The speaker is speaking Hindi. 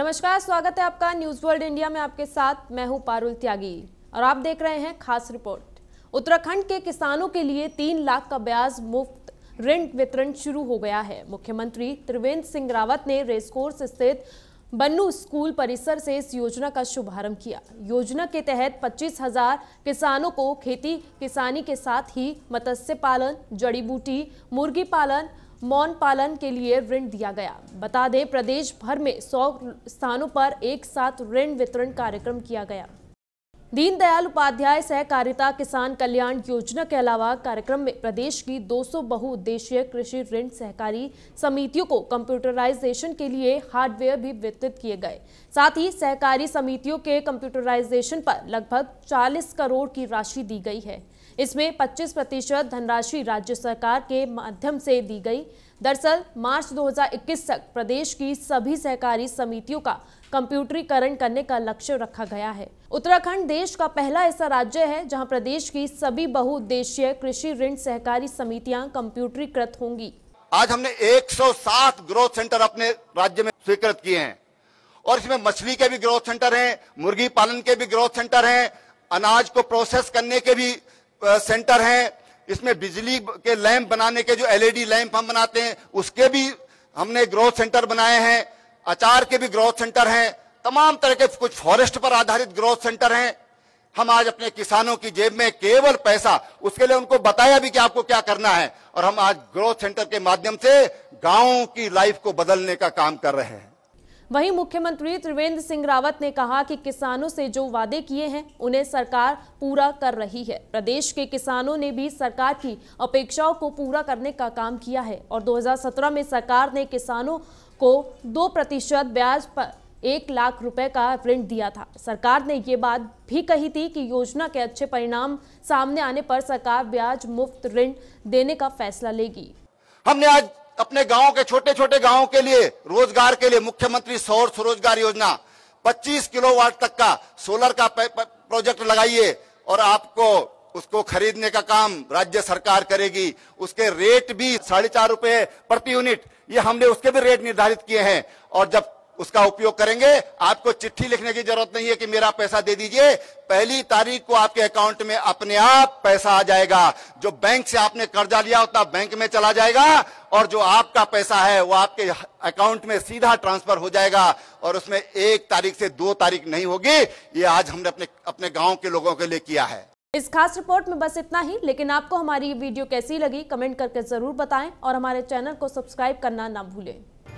नमस्कार स्वागत है आपका न्यूज वर्ल्ड इंडिया में आपके साथ मैं हूं पारुल त्यागी और आप देख रहे हैं खास रिपोर्ट उत्तराखंड के किसानों के लिए तीन लाख का ब्याज मुफ्त ऋण वितरण शुरू हो गया है मुख्यमंत्री त्रिवेंद्र सिंह रावत ने रेसकोर्स स्थित बन्नू स्कूल परिसर से इस योजना का शुभारंभ किया योजना के तहत पच्चीस हजार किसानों को खेती किसानी के साथ ही मत्स्य पालन जड़ी बूटी मुर्गी पालन मौन पालन के लिए ऋण दिया गया बता दें प्रदेश भर में सौ स्थानों पर एक साथ ऋण वितरण कार्यक्रम किया गया दीनदयाल उपाध्याय सहकारिता किसान कल्याण योजना के अलावा कार्यक्रम में प्रदेश की 200 बहुउद्देशीय कृषि ऋण सहकारी समितियों को कंप्यूटराइजेशन के लिए हार्डवेयर भी वितरित किए गए साथ ही सहकारी समितियों के कंप्यूटराइजेशन पर लगभग 40 करोड़ की राशि दी गई है इसमें 25 प्रतिशत धनराशि राज्य सरकार के माध्यम से दी गई दरअसल मार्च 2021 तक प्रदेश की सभी सहकारी समितियों का कंप्यूटरीकरण करने का लक्ष्य रखा गया है उत्तराखंड देश का पहला ऐसा राज्य है जहां प्रदेश की सभी बहुउद्देशीय कृषि ऋण सहकारी समितियां कंप्यूटरीकृत होंगी आज हमने 107 ग्रोथ सेंटर अपने राज्य में स्वीकृत किए हैं और इसमें मछली के भी ग्रोथ सेंटर है मुर्गी पालन के भी ग्रोथ सेंटर है अनाज को प्रोसेस करने के भी सेंटर है इसमें बिजली के लैंप बनाने के जो एलईडी लैंप हम बनाते हैं उसके भी हमने ग्रोथ सेंटर बनाए हैं अचार के भी ग्रोथ सेंटर हैं तमाम तरह के कुछ फॉरेस्ट पर आधारित ग्रोथ सेंटर हैं हम आज अपने किसानों की जेब में केवल पैसा उसके लिए उनको बताया भी कि आपको क्या करना है और हम आज ग्रोथ सेंटर के माध्यम से गांव की लाइफ को बदलने का काम कर रहे हैं वहीं मुख्यमंत्री त्रिवेंद्र सिंह रावत ने कहा कि किसानों से जो वादे किए हैं उन्हें सरकार पूरा कर रही है प्रदेश के किसानों ने भी सरकार की अपेक्षाओं को पूरा करने का काम किया है और 2017 में सरकार ने किसानों को दो प्रतिशत ब्याज पर एक लाख रुपए का ऋण दिया था सरकार ने ये बात भी कही थी कि योजना के अच्छे परिणाम सामने आने पर सरकार ब्याज मुफ्त ऋण देने का फैसला लेगी हमने आज अपने गांव के छोटे छोटे गांव के लिए रोजगार के लिए मुख्यमंत्री सौर स्वरोजगार योजना 25 किलोवाट तक का सोलर का प्रोजेक्ट लगाइए और आपको उसको खरीदने का काम राज्य सरकार करेगी उसके रेट भी साढ़े चार रुपए प्रति यूनिट ये हमने उसके भी रेट निर्धारित किए हैं और जब उसका उपयोग करेंगे आपको चिट्ठी लिखने की जरूरत नहीं है कि मेरा पैसा दे दीजिए पहली तारीख को आपके अकाउंट में अपने आप पैसा आ जाएगा जो बैंक से आपने कर्जा लिया होता बैंक में चला जाएगा और जो आपका पैसा है वो आपके अकाउंट में सीधा ट्रांसफर हो जाएगा और उसमें एक तारीख से दो तारीख नहीं होगी ये आज हमने अपने अपने गाँव के लोगों के लिए किया है इस खास रिपोर्ट में बस इतना ही लेकिन आपको हमारी वीडियो कैसी लगी कमेंट करके जरूर बताएं और हमारे चैनल को सब्सक्राइब करना ना भूलें